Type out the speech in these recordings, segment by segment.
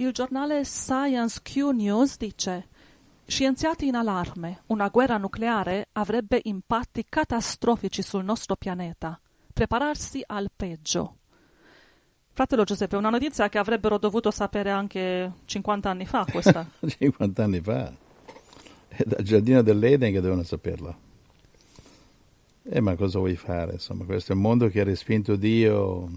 il giornale Science Q News dice Scienziati in allarme, una guerra nucleare avrebbe impatti catastrofici sul nostro pianeta. Prepararsi al peggio. Fratello Giuseppe, una notizia che avrebbero dovuto sapere anche 50 anni fa questa. 50 anni fa. È dal giardino dell'Eden che devono saperla. Eh, ma cosa vuoi fare? Insomma, questo è un mondo che ha respinto Dio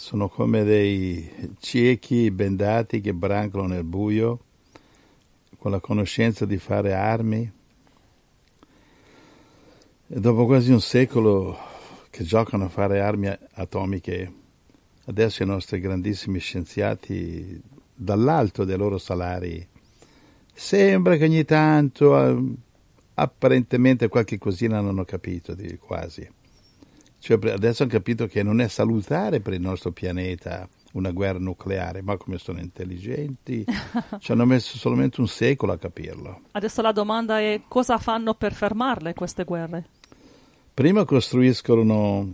sono come dei ciechi bendati che brancolano nel buio con la conoscenza di fare armi. E dopo quasi un secolo che giocano a fare armi atomiche, adesso i nostri grandissimi scienziati, dall'alto dei loro salari, sembra che ogni tanto eh, apparentemente qualche cosina non ho capito, quasi. Cioè, adesso hanno capito che non è salutare per il nostro pianeta una guerra nucleare, ma come sono intelligenti, ci hanno messo solamente un secolo a capirlo. Adesso la domanda è cosa fanno per fermarle queste guerre? Prima costruiscono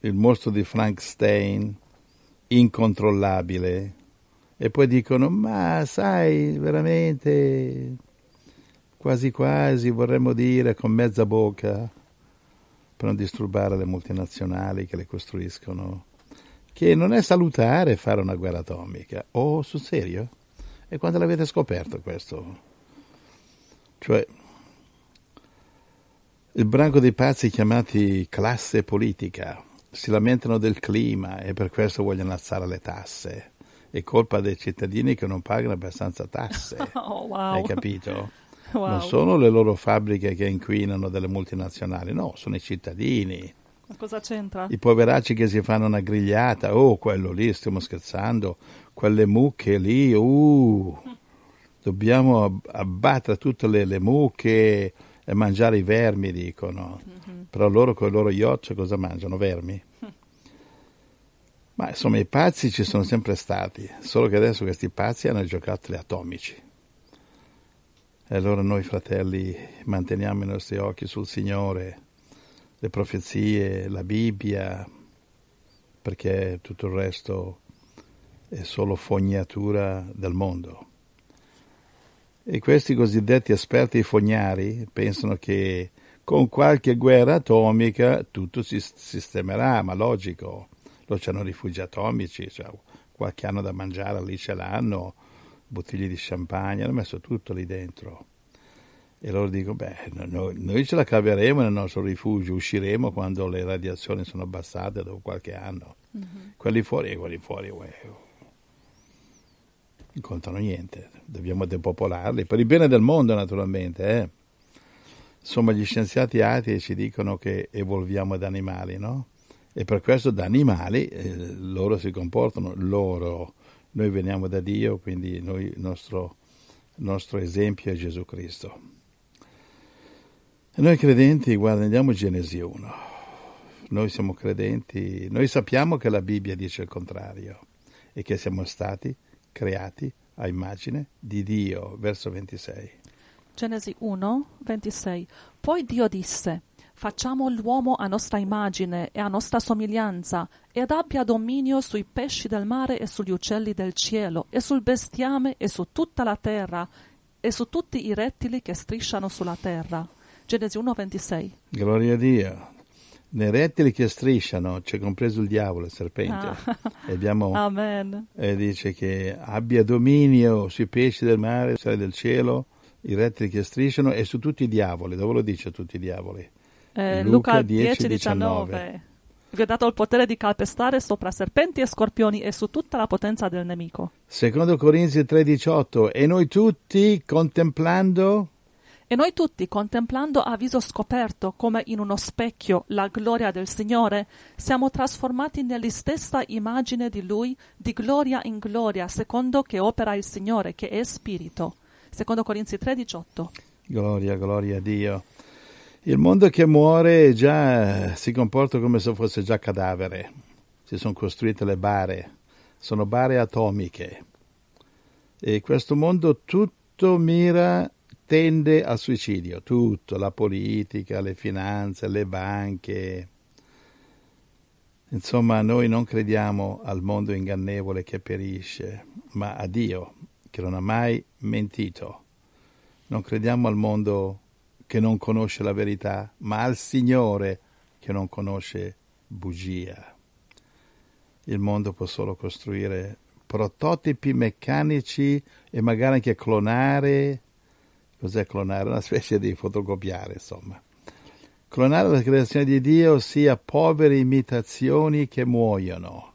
il mostro di Frankenstein incontrollabile e poi dicono ma sai veramente quasi quasi vorremmo dire con mezza bocca per non disturbare le multinazionali che le costruiscono, che non è salutare fare una guerra atomica. Oh, sul serio? E quando l'avete scoperto questo? Cioè, il branco dei pazzi chiamati classe politica si lamentano del clima e per questo vogliono alzare le tasse. È colpa dei cittadini che non pagano abbastanza tasse. Oh, wow. Hai capito? Wow. Non sono le loro fabbriche che inquinano delle multinazionali, no, sono i cittadini. Ma cosa c'entra? I poveracci che si fanno una grigliata, oh quello lì, stiamo scherzando, quelle mucche lì, uh, dobbiamo abbattere tutte le, le, mucche e mangiare i vermi, dicono. Mm-hmm. Però loro con i loro yacht cosa mangiano? Vermi. Ma insomma i pazzi ci sono sempre stati, solo che adesso questi pazzi hanno i giocattoli atomici. E allora noi fratelli manteniamo i nostri occhi sul Signore, le profezie, la Bibbia, perché tutto il resto è solo fognatura del mondo. E questi cosiddetti esperti fognari pensano che con qualche guerra atomica tutto si sistemerà, ma logico, loro hanno rifugi atomici, cioè qualche anno da mangiare lì ce l'hanno, bottiglie di champagne, hanno messo tutto lì dentro. E loro dicono, beh, noi, noi ce la caveremo nel nostro rifugio, usciremo quando le radiazioni sono abbassate dopo qualche anno. Mm-hmm. Quelli fuori e quelli fuori, wow. non contano niente, dobbiamo depopolarli, per il bene del mondo naturalmente. Eh. Insomma, gli scienziati atei ci dicono che evolviamo da animali, no? E per questo da animali eh, loro si comportano, loro noi veniamo da Dio, quindi noi, il nostro, nostro esempio è Gesù Cristo. E noi credenti, guarda, andiamo a Genesi 1. Noi siamo credenti, noi sappiamo che la Bibbia dice il contrario e che siamo stati creati a immagine di Dio, verso 26. Genesi 1, 26. Poi Dio disse, Facciamo l'uomo a nostra immagine e a nostra somiglianza, ed abbia dominio sui pesci del mare e sugli uccelli del cielo, e sul bestiame e su tutta la terra, e su tutti i rettili che strisciano sulla terra. Genesi 1,26. Gloria a Dio. Nei rettili che strisciano c'è cioè compreso il diavolo, il serpente. Ah. E abbiamo, Amen. E dice che abbia dominio sui pesci del mare, sui del cielo, i rettili che strisciano e su tutti i diavoli. Dove lo dice tutti i diavoli? Eh, Luca, Luca 10, 19. Vi ho dato il potere di calpestare sopra serpenti e scorpioni e su tutta la potenza del nemico. Secondo Corinzi 3,18. E noi tutti contemplando. E noi tutti, contemplando a viso scoperto, come in uno specchio, la gloria del Signore, siamo trasformati nell'istessa immagine di Lui, di gloria in gloria, secondo che opera il Signore, che è Spirito. Secondo Corinzi 3, 18. Gloria, gloria a Dio. Il mondo che muore già si comporta come se fosse già cadavere. Si sono costruite le bare, sono bare atomiche. E questo mondo tutto mira, tende al suicidio, tutto, la politica, le finanze, le banche. Insomma, noi non crediamo al mondo ingannevole che perisce, ma a Dio, che non ha mai mentito. Non crediamo al mondo che non conosce la verità, ma al Signore che non conosce bugia. Il mondo può solo costruire prototipi meccanici e magari anche clonare. Cos'è clonare? Una specie di fotocopiare, insomma. Clonare la creazione di Dio ossia povere imitazioni che muoiono,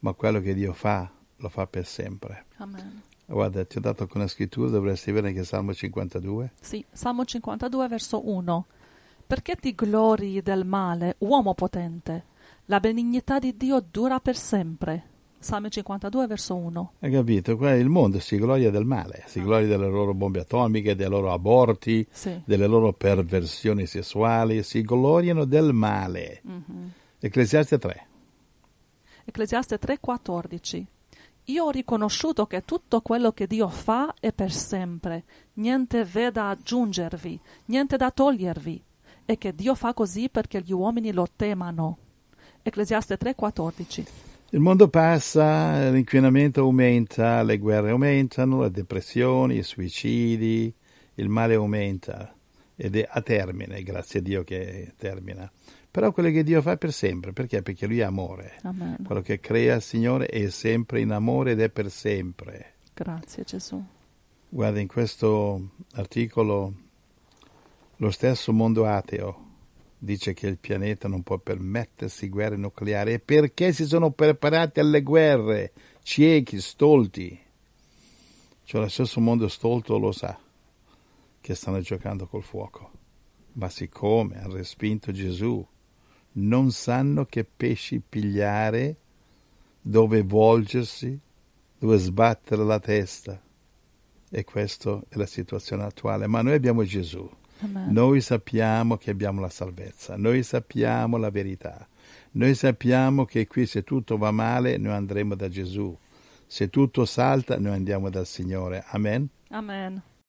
ma quello che Dio fa lo fa per sempre. Amen. Guarda, ti ho dato con la scrittura, dovresti avere anche Salmo 52? Sì, Salmo 52, verso 1. Perché ti glori del male, uomo potente? La benignità di Dio dura per sempre. Salmo 52, verso 1. Hai capito? il mondo si gloria del male, si ah. gloria delle loro bombe atomiche, dei loro aborti, sì. delle loro perversioni sessuali, si gloriano del male. Mm-hmm. Ecclesiaste 3. Ecclesiaste 3, 14. Io ho riconosciuto che tutto quello che Dio fa è per sempre, niente v'è da aggiungervi, niente da togliervi, e che Dio fa così perché gli uomini lo temano. Ecclesiaste 3:14 il mondo passa, l'inquinamento aumenta, le guerre aumentano, le depressioni, i suicidi, il male aumenta ed è a termine, grazie a Dio che termina però quello che Dio fa per sempre, perché? Perché Lui è amore. Amen. Quello che crea il Signore è sempre in amore ed è per sempre. Grazie Gesù. Guarda, in questo articolo lo stesso mondo ateo dice che il pianeta non può permettersi guerre nucleari e perché si sono preparati alle guerre, ciechi, stolti. Cioè lo stesso mondo stolto lo sa che stanno giocando col fuoco. Ma siccome hanno respinto Gesù, non sanno che pesci pigliare, dove volgersi, dove sbattere la testa. E questa è la situazione attuale. Ma noi abbiamo Gesù. Amen. Noi sappiamo che abbiamo la salvezza, noi sappiamo la verità, noi sappiamo che qui se tutto va male noi andremo da Gesù, se tutto salta noi andiamo dal Signore. Amen. Amen.